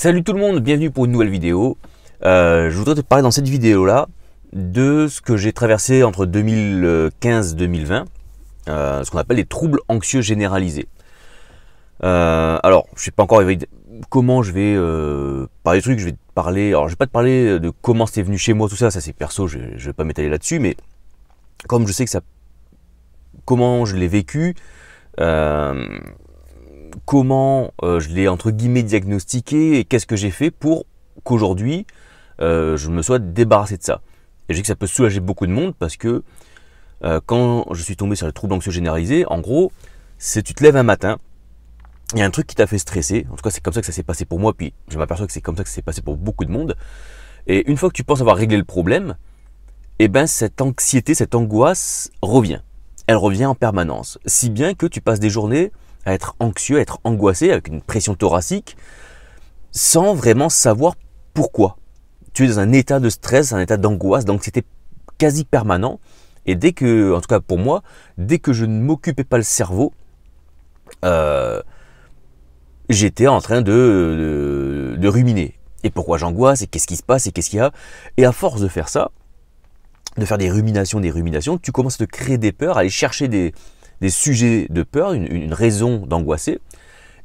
Salut tout le monde, bienvenue pour une nouvelle vidéo. Euh, je voudrais te parler dans cette vidéo là de ce que j'ai traversé entre 2015-2020, euh, ce qu'on appelle les troubles anxieux généralisés. Euh, alors, je ne sais pas encore comment je vais parler de trucs, je vais te parler. Alors, je vais pas te parler de comment c'était venu chez moi, tout ça, ça c'est perso, je, ne vais pas m'étaler là-dessus, mais comme je sais que ça. comment je l'ai vécu, comment euh, je l'ai entre guillemets diagnostiqué et qu'est-ce que j'ai fait pour qu'aujourd'hui euh, je me sois débarrassé de ça. Et je dis que ça peut soulager beaucoup de monde parce que euh, quand je suis tombé sur le trouble anxieux généralisé, en gros, c'est tu te lèves un matin, il y a un truc qui t'a fait stresser, en tout cas c'est comme ça que ça s'est passé pour moi, puis je m'aperçois que c'est comme ça que ça s'est passé pour beaucoup de monde, et une fois que tu penses avoir réglé le problème, eh ben cette anxiété, cette angoisse revient. Elle revient en permanence, si bien que tu passes des journées être anxieux, être angoissé, avec une pression thoracique, sans vraiment savoir pourquoi. Tu es dans un état de stress, un état d'angoisse, donc c'était quasi permanent. Et dès que, en tout cas pour moi, dès que je ne m'occupais pas le cerveau, euh, j'étais en train de, de, de, ruminer. Et pourquoi j'angoisse Et qu'est-ce qui se passe Et qu'est-ce qu'il y a Et à force de faire ça, de faire des ruminations, des ruminations, tu commences à te créer des peurs, à aller chercher des, des sujets de peur, une, raison d'angoisser.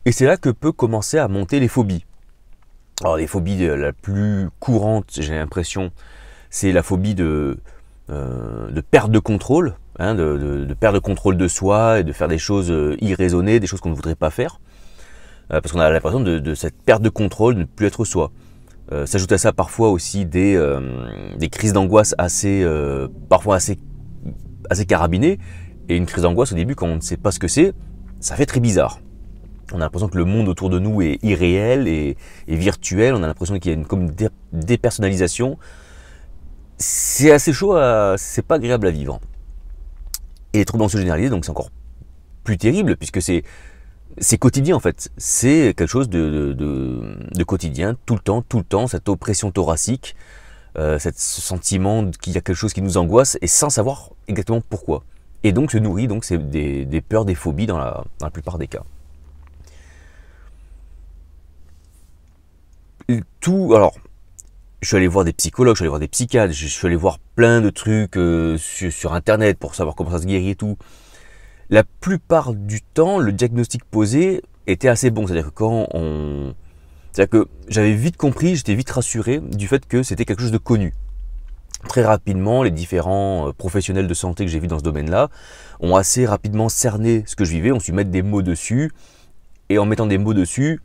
Et c'est là que peut commencer à monter les phobies. Alors les phobies euh, la plus courante, j'ai l'impression, c'est la phobie de, euh, de perte de contrôle, hein, de, de, de, contrôle de soi et de faire des choses euh, irraisonnées, des choses qu'on ne voudrait pas faire. parce qu'on a l'impression de, cette perte de contrôle, de ne plus être soi. S'ajoute à ça parfois aussi des, crises d'angoisse assez, parfois assez, assez carabinées et une crise d'angoisse au début, quand on ne sait pas ce que c'est, ça fait très bizarre. On a l'impression que le monde autour de nous est irréel et, virtuel. On a l'impression qu'il y a une comme dépersonnalisation. C'est assez chaud, c'est pas agréable à vivre. Et les troubles anxieux généralisés, donc c'est encore plus terrible puisque c'est c'est quotidien en fait. C'est quelque chose de, de, de, de, quotidien, tout le temps, tout le temps, cette oppression thoracique, euh, cette, ce sentiment qu'il y a quelque chose qui nous angoisse et sans savoir exactement pourquoi et donc se nourrit donc des, des, peurs, des phobies dans la, plupart des cas. Euh, tout, alors, je suis allé voir des psychologues, je suis allé voir des psychiatres, je suis allé voir plein de trucs euh, sur, internet pour savoir comment ça se guérit et tout. La plupart du temps, le diagnostic posé était assez bon. C'est-à-dire que quand on. C'est-à-dire que j'avais vite compris, j'étais vite rassuré du fait que c'était quelque chose de connu très rapidement, les différents euh, professionnels de santé que j'ai vus dans ce domaine-là ont assez rapidement cerné ce que je vivais, ont su mettre des mots dessus. Et en mettant des mots dessus,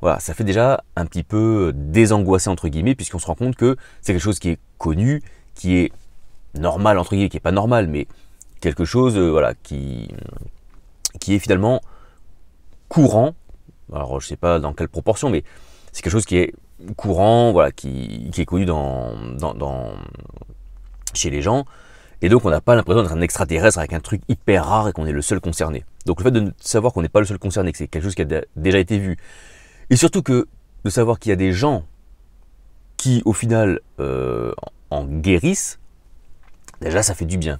voilà, ça fait déjà un petit peu euh, désangoissé entre guillemets, puisqu'on se rend compte que c'est quelque chose qui est connu, qui est normal entre guillemets, qui est pas normal, mais quelque chose, euh, voilà, qui qui est finalement courant. Alors je sais pas dans quelle proportion, mais c'est quelque chose qui est courant, voilà, qui, est connu dans, dans, chez les gens. Et donc, on n'a pas l'impression d'être un extraterrestre avec un truc hyper rare et qu'on est le seul concerné. Donc, le fait de savoir qu'on n'est pas le seul concerné, que c'est quelque chose qui a déjà été vu, et surtout que de savoir qu'il y a des gens qui, au final, euh, en guérissent, déjà, ça fait du bien.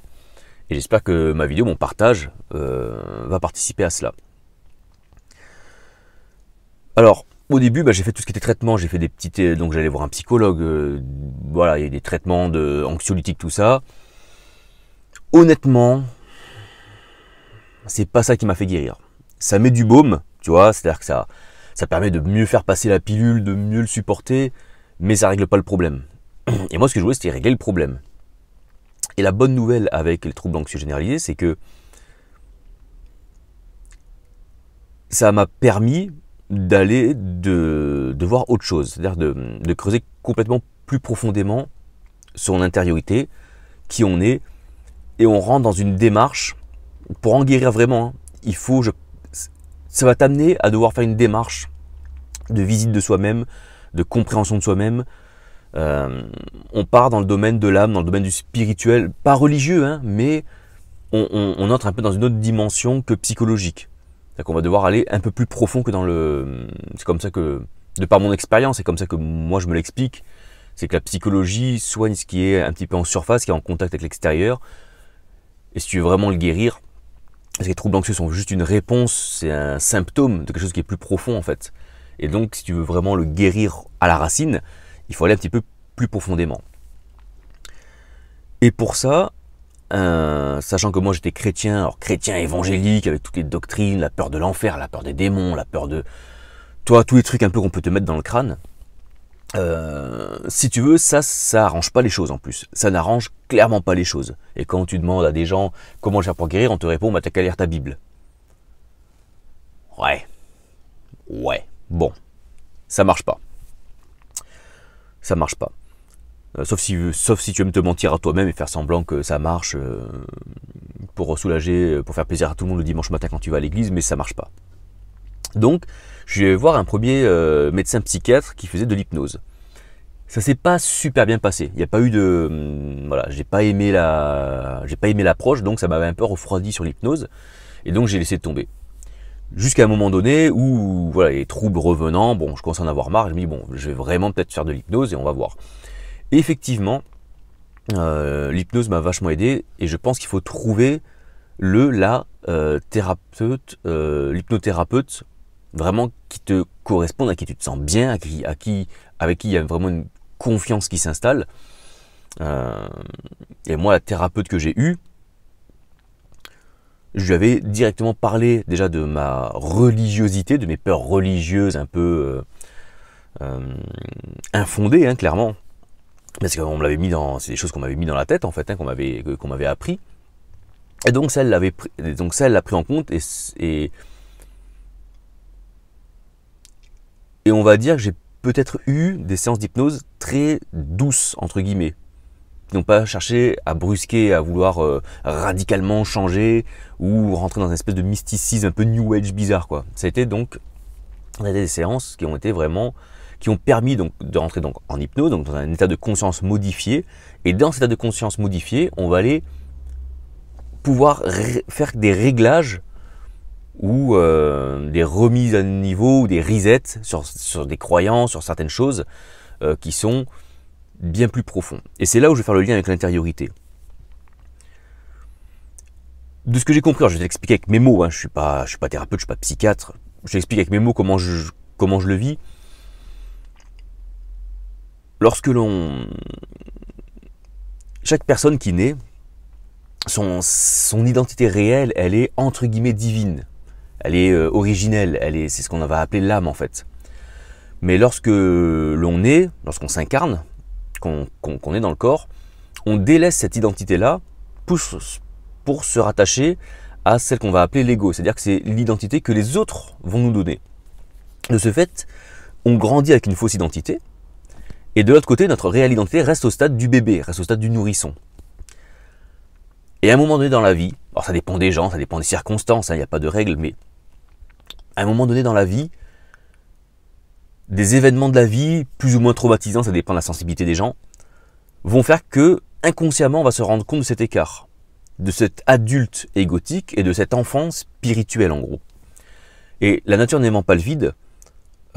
Et j'espère que ma vidéo, mon partage, euh, va participer à cela. Alors, au début, bah, j'ai fait tout ce qui était traitement. J'ai fait des petites, euh, donc j'allais voir un psychologue. Euh, voilà, il y a des traitements de anxiolytiques, tout ça. Honnêtement, c'est pas ça qui m'a fait guérir. Ça met du baume, tu vois. C'est-à-dire que ça, ça permet de mieux faire passer la pilule, de mieux le supporter, mais ça règle pas le problème. Et moi, ce que je voulais, c'était régler le problème. Et la bonne nouvelle avec les troubles anxieux généralisés, c'est que ça m'a permis d'aller de, voir autre chose, c'est-à-dire de, creuser complètement plus profondément son intériorité, qui on est, et on rentre dans une démarche pour en guérir vraiment. Hein. il faut, ça va t'amener à devoir faire une démarche de visite de soi-même, de compréhension de soi-même. Euh, on part dans le domaine de l'âme, dans le domaine du spirituel, pas religieux, hein, mais on entre un peu dans une autre dimension que psychologique cest va devoir aller un peu plus profond que dans le. C'est comme ça que, de par mon expérience, c'est comme ça que moi je me l'explique. C'est que la psychologie soigne ce qui est un petit peu en surface, qui est en contact avec l'extérieur. Et si tu veux vraiment le guérir, parce que les troubles anxieux sont juste une réponse, c'est un symptôme de quelque chose qui est plus profond en fait. Et donc, si tu veux vraiment le guérir à la racine, il faut aller un petit peu plus profondément. Et pour ça, euh, sachant que moi j'étais chrétien, alors chrétien évangélique, avec toutes les doctrines, la peur de l'enfer, la peur des démons, la peur de... Toi, tous les trucs un peu qu'on peut te mettre dans le crâne. Euh, si tu veux, ça, ça arrange pas les choses en plus. Ça n'arrange clairement pas les choses. Et quand tu demandes à des gens comment faire pour guérir, on te répond, bah t'as qu'à lire ta Bible. Ouais. Ouais. Bon. Ça marche pas. Ça marche pas. Euh, sauf, si, tu aimes te mentir à toi-même et faire semblant que ça marche euh, pour soulager, pour faire plaisir à tout le monde le dimanche matin quand tu vas à l'église, mais ça marche pas. Donc, je vais voir un premier euh, médecin psychiatre qui faisait de l'hypnose. Ça s'est pas super bien passé. Il n'y a pas eu de, hum, voilà, j'ai pas aimé la, j'ai pas aimé l'approche, donc ça m'avait un peu refroidi sur l'hypnose, et donc j'ai laissé tomber. Jusqu'à un moment donné où, voilà, les troubles revenant, bon, je commence à en avoir marre. Je me dis bon, je vais vraiment peut-être faire de l'hypnose et on va voir effectivement, euh, l'hypnose m'a vachement aidé et je pense qu'il faut trouver le la euh, thérapeute, euh, l'hypnothérapeute vraiment qui te corresponde, à qui tu te sens bien, à qui, avec qui il y a vraiment une confiance qui s'installe. et moi, la thérapeute que j'ai eue, je lui avais directement parlé déjà de ma religiosité, de mes peurs religieuses un peu infondées, hein, clairement parce qu'on l'avait mis dans, c'est des choses qu'on m'avait mis dans la tête en fait, hein, qu'on m'avait qu'on m'avait appris. Et donc celle l'avait, donc celle l'a pris en compte et, et on va dire que j'ai peut-être eu des séances d'hypnose très douces entre guillemets, qui n'ont pas cherché à brusquer, à vouloir euh, radicalement changer ou rentrer dans une espèce de mysticisme un peu new age bizarre quoi. Ça a été donc des séances qui ont été vraiment qui ont permis de rentrer donc en hypnose, donc dans un état de conscience modifié. Et dans cet état de conscience modifié, on va aller pouvoir faire des réglages ou euh, des remises à niveau ou des resets sur, des croyances, sur certaines choses euh, qui sont bien plus profondes. Et c'est là où je vais faire le lien avec l'intériorité. De ce que j'ai compris, je vais t'expliquer avec mes mots, hein, je ne suis, pas, suis pas thérapeute, je ne suis pas psychiatre, je t'explique avec mes mots comment comment je le vis lorsque l'on... Chaque personne qui naît, son, identité réelle, elle est entre guillemets divine. Elle est euh, originelle, elle est, c'est ce qu'on va appeler l'âme en fait. Mais lorsque l'on naît, lorsqu'on s'incarne, qu'on est dans le corps, on délaisse cette identité-là pour se rattacher à celle qu'on va appeler l'ego, c'est-à-dire que c'est l'identité que les autres vont nous donner. De ce fait, on grandit avec une fausse identité, et de l'autre côté, notre réelle identité reste au stade du bébé, reste au stade du nourrisson. Et à un moment donné dans la vie, alors ça dépend des gens, ça dépend des circonstances, hein, il n'y a pas de règles, mais à un moment donné dans la vie, des événements de la vie, plus ou moins traumatisants, ça dépend de la sensibilité des gens, vont faire que inconsciemment on va se rendre compte de cet écart, de cet adulte égotique et de cette enfance spirituelle en gros. Et la nature n'aimant pas le vide,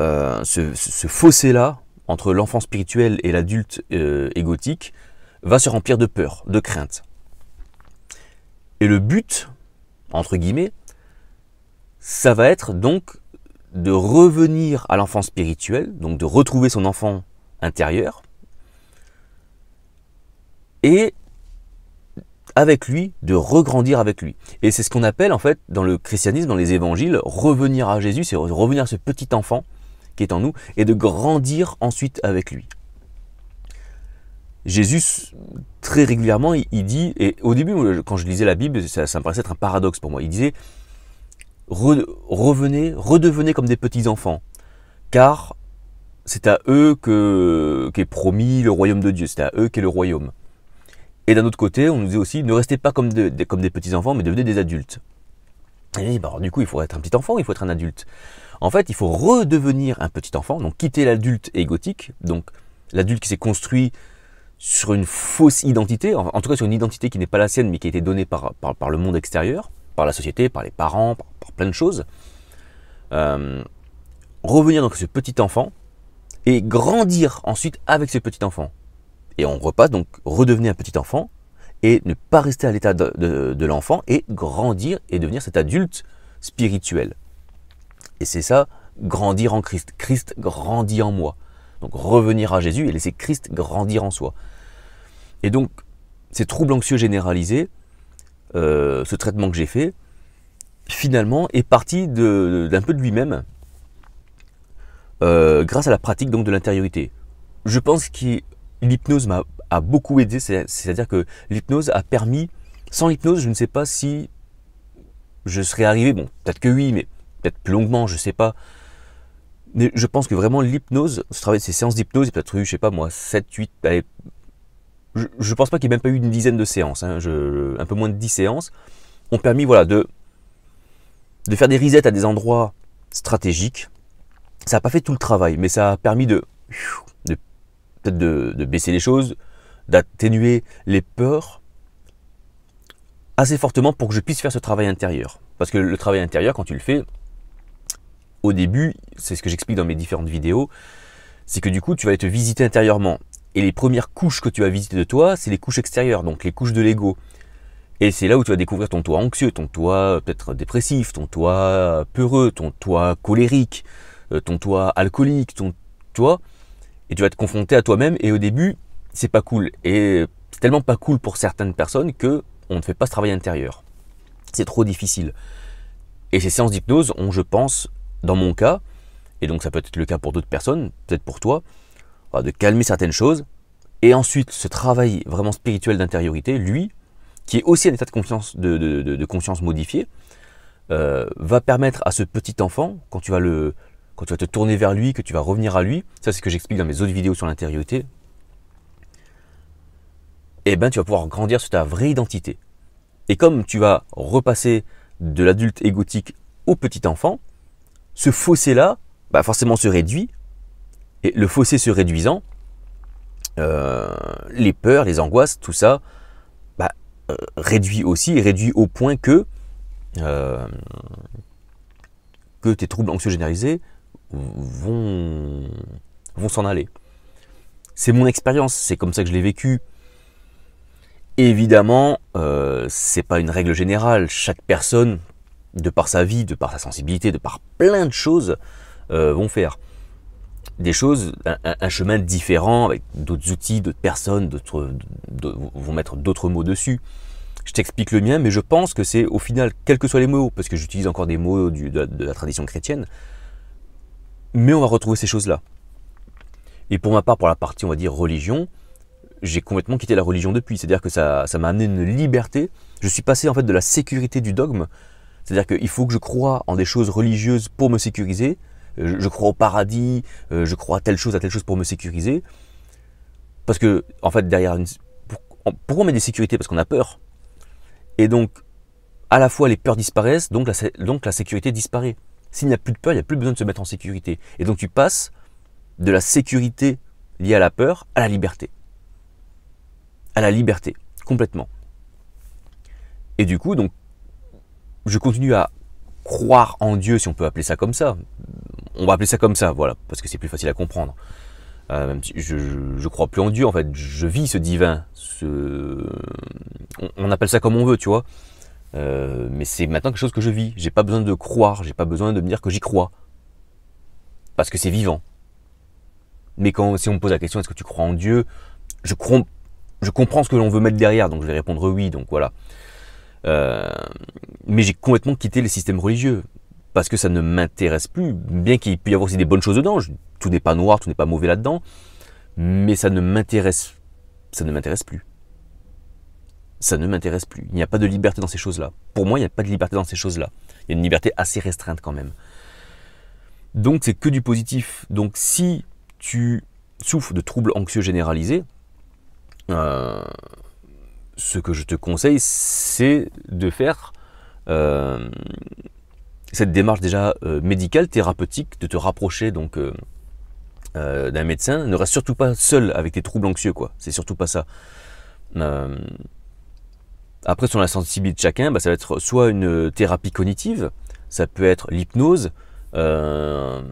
euh, ce fossé-là entre l'enfant spirituel et l'adulte euh, égotique va se remplir de peur, de crainte. Et le but, entre guillemets, ça va être donc de revenir à l'enfant spirituel, donc de retrouver son enfant intérieur, et avec lui, de regrandir avec lui. Et c'est ce qu'on appelle en fait dans le christianisme, dans les évangiles, revenir à Jésus, c'est revenir à ce petit enfant qui est en nous et de grandir ensuite avec lui. Jésus, très régulièrement, il, dit, et au début, quand je lisais la Bible, ça, me paraissait être un paradoxe pour moi, il disait, revenez, redevenez comme des petits-enfants, car c'est à eux que qu'est promis le royaume de Dieu, c'est à eux qu'est le royaume. Et d'un autre côté, on nous dit aussi, ne restez pas comme, comme des petits-enfants, mais devenez des adultes. Bah, du coup, il faut être un petit enfant, il faut être un adulte. En fait, il faut redevenir un petit enfant, donc quitter l'adulte égotique, donc l'adulte qui s'est construit sur une fausse identité, en, tout cas sur une identité qui n'est pas la sienne, mais qui a été donnée par, le monde extérieur, par la société, par les parents, par, plein de choses. Euh, revenir donc ce petit enfant et grandir ensuite avec ce petit enfant. Et on repasse donc redevenir un petit enfant et ne pas rester à l'état de, l'enfant et grandir et devenir cet adulte spirituel. Et c'est ça, grandir en Christ. Christ grandit en moi. Donc revenir à Jésus et laisser Christ grandir en soi. Et donc, ces troubles anxieux généralisés, euh, ce traitement que j'ai fait, finalement est parti d'un peu de lui-même euh, grâce à la pratique donc de l'intériorité. Je pense que l'hypnose m'a a beaucoup aidé. C'est-à-dire que l'hypnose a permis, sans l'hypnose, je ne sais pas si je serais arrivé, bon, peut-être que oui, mais peut-être plus longuement, je ne sais pas. Mais je pense que vraiment l'hypnose, ce travail, ces séances d'hypnose, peut-être eu, je sais pas moi, 7, 8, je, ne pense pas qu'il n'y ait même pas eu une dizaine de séances, hein, un peu moins de 10 séances, ont permis voilà, de, de faire des risettes à des endroits stratégiques. Ça n'a pas fait tout le travail, mais ça a permis de, de peut-être de, baisser les choses, d'atténuer les peurs assez fortement pour que je puisse faire ce travail intérieur. Parce que le travail intérieur, quand tu le fais, au début, c'est ce que j'explique dans mes différentes vidéos, c'est que du coup, tu vas te visiter intérieurement. Et les premières couches que tu vas visiter de toi, c'est les couches extérieures, donc les couches de l'ego. Et c'est là où tu vas découvrir ton toit anxieux, ton toit euh, peut-être dépressif, ton toit euh, peureux, ton toit colérique, euh, ton toit alcoolique, ton toit. Et tu vas te confronter à toi-même. Et au début, c'est pas cool. Et c'est tellement pas cool pour certaines personnes que on ne fait pas ce travail intérieur. C'est trop difficile. Et ces séances d'hypnose ont, je pense, dans mon cas, et donc ça peut être le cas pour d'autres personnes, peut-être pour toi, de calmer certaines choses. Et ensuite, ce travail vraiment spirituel d'intériorité, lui, qui est aussi un état de, de, conscience modifié, euh, va permettre à ce petit enfant, quand tu vas le, quand tu vas te tourner vers lui, que tu vas revenir à lui, ça c'est ce que j'explique dans mes autres vidéos sur l'intériorité, eh ben, tu vas pouvoir grandir sur ta vraie identité. Et comme tu vas repasser de l'adulte égotique au petit enfant, ce fossé-là, bah, forcément se réduit. Et le fossé se réduisant, euh, les peurs, les angoisses, tout ça, bah, euh, réduit aussi, et réduit au point que, euh, que tes troubles anxieux vont, vont s'en aller. C'est mon expérience, c'est comme ça que je l'ai vécu. Évidemment, euh, c'est pas une règle générale. Chaque personne, de par sa vie, de par sa sensibilité, de par plein de choses, euh, vont faire des choses, un, chemin différent avec d'autres outils, d'autres personnes, d'autres vont mettre d'autres mots dessus. Je t'explique le mien, mais je pense que c'est au final, quels que soient les mots, parce que j'utilise encore des mots de la tradition chrétienne, mais on va retrouver ces choses-là. Et pour ma part, pour la partie, on va dire religion, j'ai complètement quitté la religion depuis. C'est-à-dire que ça, ça m'a amené une liberté. Je suis passé en fait de la sécurité du dogme. C'est-à-dire qu'il faut que je croie en des choses religieuses pour me sécuriser. Euh, je, crois au paradis, euh, je crois à telle chose, à telle chose pour me sécuriser. Parce que, en fait, derrière une. Pourquoi on met des sécurités Parce qu'on a peur. Et donc, à la fois les peurs disparaissent, donc la, donc la sécurité disparaît. S'il n'y a plus de peur, il n'y a plus besoin de se mettre en sécurité. Et donc tu passes de la sécurité liée à la peur à la liberté la liberté, complètement. Et du coup, donc, je continue à croire en Dieu, si on peut appeler ça comme ça. On va appeler ça comme ça, voilà, parce que c'est plus facile à comprendre. Euh, je, crois plus en Dieu, en fait, je vis ce divin. Ce... On, appelle ça comme on veut, tu vois. Euh, mais c'est maintenant quelque chose que je vis. J'ai pas besoin de croire, j'ai pas besoin de me dire que j'y crois, parce que c'est vivant. Mais quand si on me pose la question, est-ce que tu crois en Dieu Je crois je comprends ce que l'on veut mettre derrière, donc je vais répondre oui, donc voilà. Euh, mais j'ai complètement quitté les systèmes religieux parce que ça ne m'intéresse plus, bien qu'il puisse y avoir aussi des bonnes choses dedans. tout n'est pas noir, tout n'est pas mauvais là-dedans, mais ça ne m'intéresse, ça ne m'intéresse plus. Ça ne m'intéresse plus. Il n'y a pas de liberté dans ces choses-là. Pour moi, il n'y a pas de liberté dans ces choses-là. Il y a une liberté assez restreinte quand même. Donc c'est que du positif. Donc si tu souffres de troubles anxieux généralisés, euh, ce que je te conseille, c'est de faire euh, cette démarche déjà euh, médicale, thérapeutique, de te rapprocher donc d'un médecin. Ne reste surtout pas seul avec tes troubles anxieux, quoi. C'est surtout pas ça. après, sur la sensibilité de chacun, bah, ça va être soit une thérapie cognitive, ça peut être l'hypnose. Il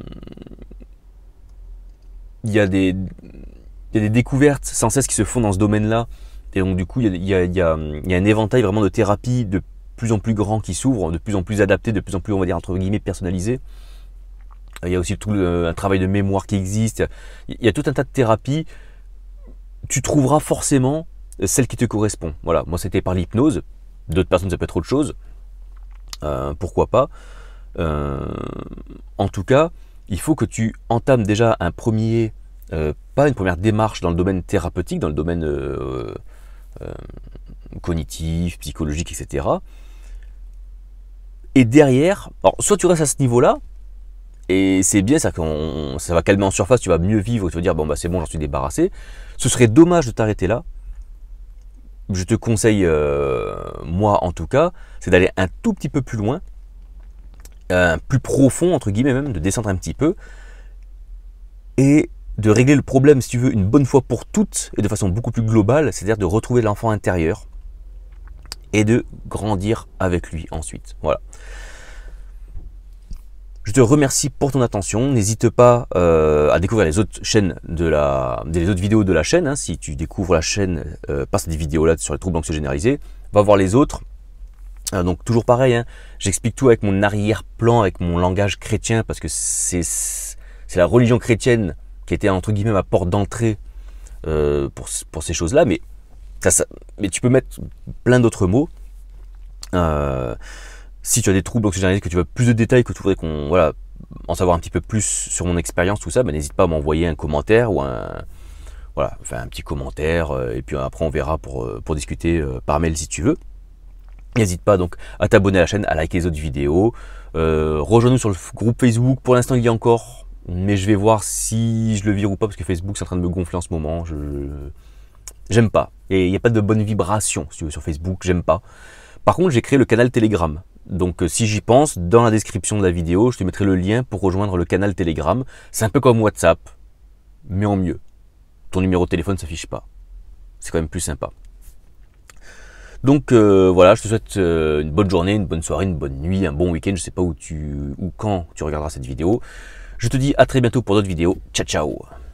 y a des il y a des découvertes sans cesse qui se font dans ce domaine-là. Et donc, du coup, il y, a, un éventail vraiment de thérapies de plus en plus grand qui s'ouvrent, de plus en plus adapté, de plus en plus, on va dire, entre guillemets, personnalisé. Il y a aussi tout le, un travail de mémoire qui existe. Il y a tout un tas de thérapies. Tu trouveras forcément celle qui te correspond. Voilà, moi c'était par l'hypnose. D'autres personnes, ça peut être autre chose. Euh, pourquoi pas euh, En tout cas, il faut que tu entames déjà un premier euh, pas une première démarche dans le domaine thérapeutique, dans le domaine euh, euh, cognitif, psychologique, etc. Et derrière, alors soit tu restes à ce niveau-là, et c'est bien, ça, ça va calmer en surface, tu vas mieux vivre, tu vas dire bon bah c'est bon, j'en suis débarrassé. Ce serait dommage de t'arrêter là. Je te conseille, moi en tout cas, c'est d'aller un tout petit peu plus loin, plus profond entre guillemets même, de descendre un petit peu, et de régler le problème, si tu veux, une bonne fois pour toutes et de façon beaucoup plus globale, c'est-à-dire de retrouver l'enfant intérieur et de grandir avec lui ensuite. Voilà. Je te remercie pour ton attention. N'hésite pas euh, à découvrir les autres chaînes de la, des autres vidéos de la chaîne. Hein. Si tu découvres la chaîne, euh, passe des vidéos là sur les troubles anxieux Va voir les autres. Euh, donc toujours pareil, hein. j'explique tout avec mon arrière-plan, avec mon langage chrétien, parce que c'est la religion chrétienne qui était entre guillemets ma porte d'entrée euh, pour, ces choses-là. Mais, ça, mais tu peux mettre plein d'autres mots. Euh, si tu as des troubles oxygénés, que tu veux plus de détails, que tu voudrais qu'on voilà, en savoir un petit peu plus sur mon expérience, tout ça, ben, n'hésite pas à m'envoyer un commentaire ou un, voilà, enfin, un petit commentaire. Euh, et puis après, on verra pour, pour discuter par mail si tu veux. N'hésite pas donc à t'abonner à la chaîne, à liker les autres vidéos. Rejoins-nous sur le groupe Facebook. Pour l'instant, il y a encore mais je vais voir si je le vire ou pas parce que Facebook c'est en train de me gonfler en ce moment. Je j'aime pas et il n'y a pas de bonne vibration sur Facebook. J'aime pas. Par contre, j'ai créé le canal Telegram. Donc euh, si j'y pense, dans la description de la vidéo, je te mettrai le lien pour rejoindre le canal Telegram. C'est un peu comme WhatsApp, mais en mieux. Ton numéro de téléphone ne s'affiche pas. C'est quand même plus sympa. Donc euh, voilà, je te souhaite euh, une bonne journée, une bonne soirée, une bonne nuit, un bon week-end. Je ne sais pas où tu ou quand tu regarderas cette vidéo. Je te dis à très bientôt pour d'autres vidéos. Ciao, ciao